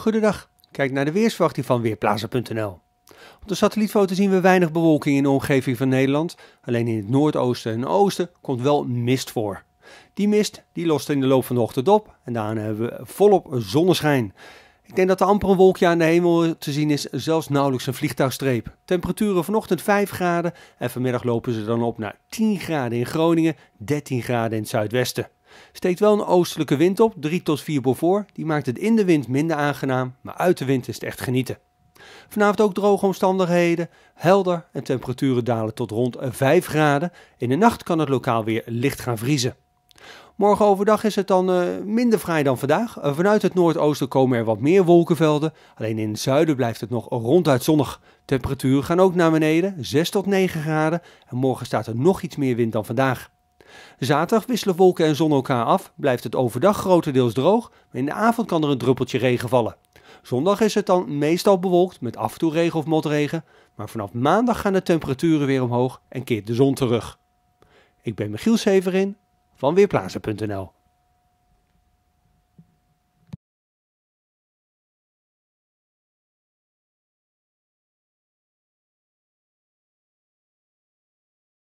Goedendag, kijk naar de weersverwachting van Weerplaza.nl. Op de satellietfoto zien we weinig bewolking in de omgeving van Nederland. Alleen in het noordoosten en oosten komt wel mist voor. Die mist die lost in de loop van de ochtend op en daarna hebben we volop zonneschijn. Ik denk dat er amper een wolkje aan de hemel te zien is, zelfs nauwelijks een vliegtuigstreep. Temperaturen vanochtend 5 graden en vanmiddag lopen ze dan op naar 10 graden in Groningen, 13 graden in het zuidwesten. Steekt wel een oostelijke wind op, 3 tot 4 boven. Die maakt het in de wind minder aangenaam, maar uit de wind is het echt genieten. Vanavond ook droge omstandigheden, helder en temperaturen dalen tot rond 5 eh, graden. In de nacht kan het lokaal weer licht gaan vriezen. Morgen overdag is het dan eh, minder vrij dan vandaag. Eh, vanuit het noordoosten komen er wat meer wolkenvelden. Alleen in het zuiden blijft het nog ronduit zonnig. Temperaturen gaan ook naar beneden, 6 tot 9 graden. En morgen staat er nog iets meer wind dan vandaag. Zaterdag wisselen wolken en zon elkaar af, blijft het overdag grotendeels droog, maar in de avond kan er een druppeltje regen vallen. Zondag is het dan meestal bewolkt met af en toe regen of motregen, maar vanaf maandag gaan de temperaturen weer omhoog en keert de zon terug. Ik ben Michiel Severin van Weerplaatsen.nl